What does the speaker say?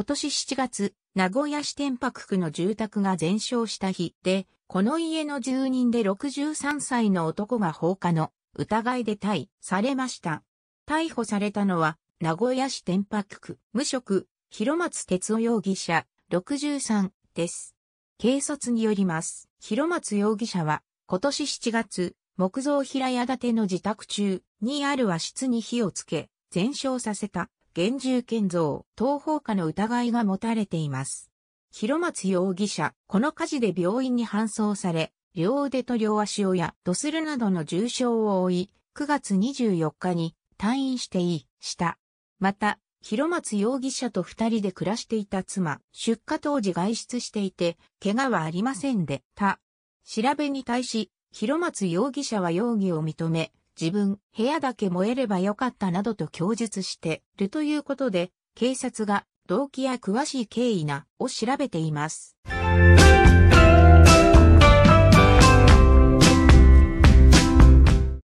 今年7月、名古屋市天白区の住宅が全焼した日で、この家の住人で63歳の男が放火の疑いで逮されました。逮捕されたのは、名古屋市天白区無職、広松哲夫容疑者63です。警察によります。広松容疑者は、今年7月、木造平屋建ての自宅中にある和室に火をつけ、全焼させた現住建造、東方家の疑いが持たれています。広松容疑者、この火事で病院に搬送され、両腕と両足をや、ドスルなどの重傷を負い、9月24日に退院していい、した。また、広松容疑者と二人で暮らしていた妻、出火当時外出していて、怪我はありませんで、た。調べに対し、広松容疑者は容疑を認め、自分、部屋だけ燃えればよかったなどと供述してるということで、警察が動機や詳しい経緯なを調べています。